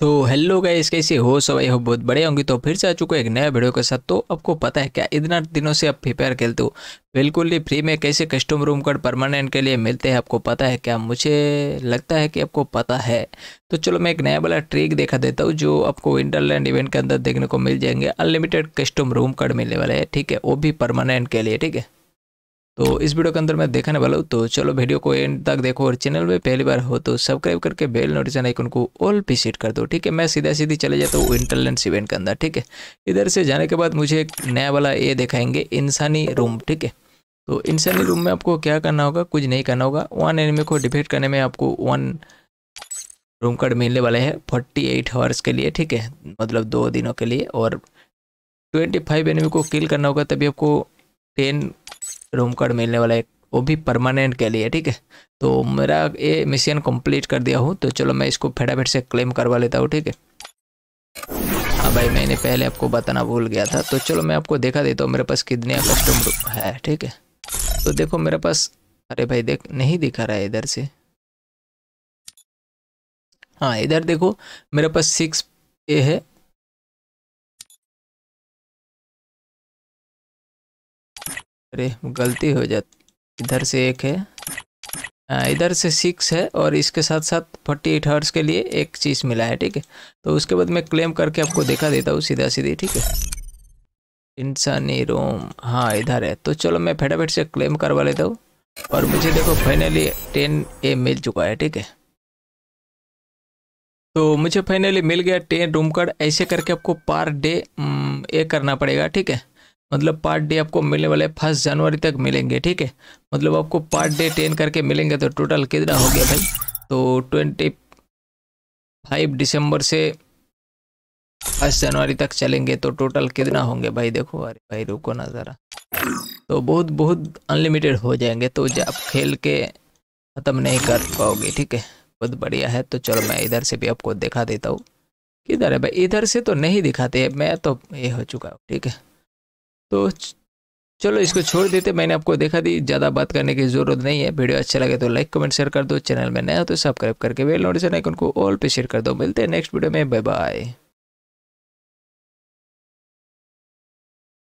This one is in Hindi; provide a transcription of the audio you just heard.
तो हेलो गाइस कैसे हो सब आई हो बहुत बड़े होंगे तो फिर से आ चुके एक नया वीडियो के साथ तो आपको पता है क्या इतना दिनों से आप प्रिपेयर खेलते हो बिल्कुल ही फ्री में कैसे कस्टम रूम कार्ड परमानेंट के लिए मिलते हैं आपको पता है क्या मुझे लगता है कि आपको पता है तो चलो मैं एक नया वाला ट्रिक देखा देता हूँ जो आपको विंटरलैंड इवेंट के अंदर देखने को मिल जाएंगे अनलिमिटेड कस्टम रूम कार्ड मिलने वाले हैं ठीक है वो भी परमानेंट के लिए ठीक है तो इस वीडियो के अंदर मैं देखने वाला हूँ तो चलो वीडियो को एंड तक देखो और चैनल में पहली बार हो तो सब्सक्राइब करके बेल नोटिफिकेशन आइकन को ऑल पी सेट कर दो ठीक है मैं सीधा सीधी चले जाता हूँ इंटरलेंस इवेंट के अंदर ठीक है इधर से जाने के बाद मुझे एक नया वाला ये दिखाएंगे इंसानी रूम ठीक है तो इंसानी रूम में आपको क्या करना होगा कुछ नहीं करना होगा वन एनिमी को डिफेट करने में आपको वन रूम कार्ड मिलने वाले हैं फोर्टी एट आवर्स के लिए ठीक है मतलब दो दिनों के लिए और ट्वेंटी फाइव एनिमी को किल करना होगा तभी आपको टेन रूम कार्ड मिलने वाला है वो भी परमानेंट के लिए ठीक है तो मेरा ये मिशन कंप्लीट कर दिया हूँ तो चलो मैं इसको फटाफट से क्लेम करवा लेता हूँ ठीक है हाँ भाई मैंने पहले आपको बताना भूल गया था तो चलो मैं आपको देखा देता हूँ मेरे पास कितने कस्टम है ठीक है तो देखो मेरे पास अरे भाई देख नहीं दिखा रहा है इधर से हाँ इधर देखो मेरे पास सिक्स ए है अरे गलती हो जाती इधर से एक है हाँ, इधर से सिक्स है और इसके साथ साथ फोर्टी एट हर्स के लिए एक चीज़ मिला है ठीक है तो उसके बाद मैं क्लेम करके आपको दिखा देता हूँ सीधा सीधी ठीक है इंसानी रोम हाँ इधर है तो चलो मैं फटाफट से क्लेम करवा लेता हूँ और मुझे देखो फाइनली टेन ए मिल चुका है ठीक है तो मुझे फाइनली मिल गया टेन रूम कार्ड ऐसे करके आपको पर डे ए करना पड़ेगा ठीक है मतलब पार्ट डे आपको मिलने वाले फर्स्ट जनवरी तक मिलेंगे ठीक है मतलब आपको पार्ट डे टेन करके मिलेंगे तो टोटल कितना हो गया भाई तो ट्वेंटी फाइव दिसंबर से फर्स्ट जनवरी तक चलेंगे तो टोटल कितना होंगे भाई देखो अरे भाई रुको ना ज़रा तो बहुत बहुत अनलिमिटेड हो जाएंगे तो आप खेल के ख़त्म नहीं कर पाओगे ठीक है बहुत बढ़िया है तो चलो मैं इधर से भी आपको दिखा देता हूँ किधर है भाई इधर से तो नहीं दिखाते मैं तो ये हो चुका हूँ ठीक है तो चलो इसको छोड़ देते मैंने आपको देखा दी ज़्यादा बात करने की जरूरत नहीं है वीडियो अच्छा लगे तो लाइक कमेंट शेयर कर दो चैनल में नया हो तो सब्सक्राइब करके बेल नोटिफिकेशन आइकन को ऑल पे शेयर कर दो मिलते हैं नेक्स्ट वीडियो में बाय बाय